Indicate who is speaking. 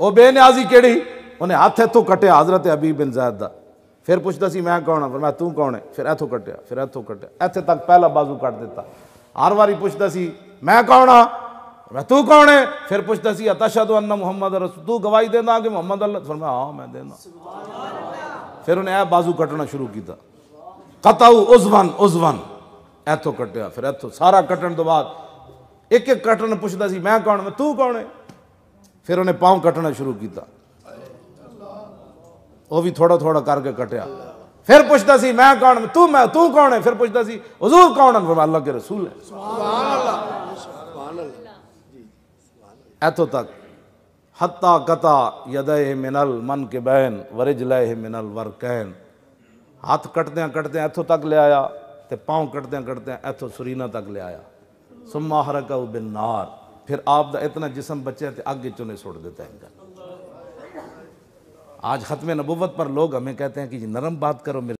Speaker 1: वो बेनियाजी कि उन्हें हाथ इतों कटिया हजरत अबीब बिन जैद का फिर पुछता सी मैं कौन फिर मैं तू कौन है फिर इतों कटिया फिर इतों कटिया इतने तक पहला बाजू कट दिता हर बारी पुछता सी मैं कौन हाँ मैं तू कौन है फिर पुछता सी अतशा तू अन्ना मुहम्मद रसू तू गवाही देना कि मुहम्मद अल्लाह फिर मैं हाँ मैं देना फिर उन्हें ऐ बाजू कटना शुरू किया कताऊ उजवन वन इतों कटिया फिर इतों सारा कटन तो बाद एक एक कटन पुछता सी मैं कौन मैं तू कौन है फिर उन्हें पाँव कटना शुरू किया वह भी थोड़ा थोड़ा करके कटिया फिर पुछता सी मैं कौन तू मैं तू कौन है फिर पुछता सी हजूर कौन है अल्लाह के रसूल है इतों तक हत्ता कता यदय मिनल मन के बहन वरिज लय मिनल वर कहन हाथ कटद कटद इतों तक ले आया तो पाँव कटद्या कटद्या इतों सुरीना तक ले आया सुमा हरक बिन नार फिर आप दा इतना जिसम बचे तो आगे चुने छोड़ देता है आज ख़त्म नबूवत पर लोग हमें कहते हैं कि नरम बात करो मेरे